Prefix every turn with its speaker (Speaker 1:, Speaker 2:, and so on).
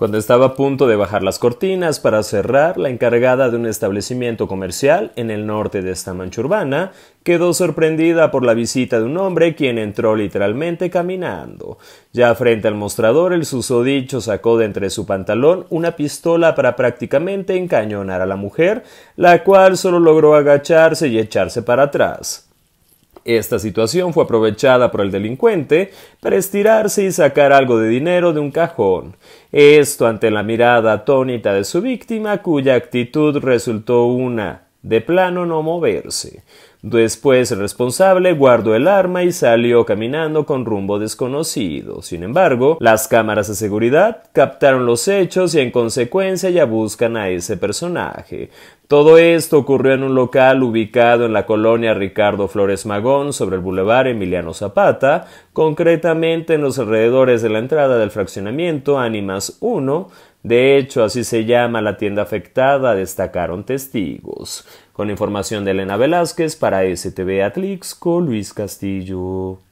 Speaker 1: Cuando estaba a punto de bajar las cortinas para cerrar, la encargada de un establecimiento comercial en el norte de esta mancha urbana quedó sorprendida por la visita de un hombre quien entró literalmente caminando. Ya frente al mostrador, el susodicho sacó de entre su pantalón una pistola para prácticamente encañonar a la mujer, la cual solo logró agacharse y echarse para atrás. Esta situación fue aprovechada por el delincuente para estirarse y sacar algo de dinero de un cajón. Esto ante la mirada atónita de su víctima, cuya actitud resultó una de plano no moverse. Después el responsable guardó el arma y salió caminando con rumbo desconocido. Sin embargo, las cámaras de seguridad captaron los hechos y en consecuencia ya buscan a ese personaje. Todo esto ocurrió en un local ubicado en la colonia Ricardo Flores Magón sobre el Boulevard Emiliano Zapata, concretamente en los alrededores de la entrada del fraccionamiento Animas 1, de hecho, así se llama la tienda afectada, destacaron testigos. Con información de Elena Velázquez para STV Atlixco, Luis Castillo.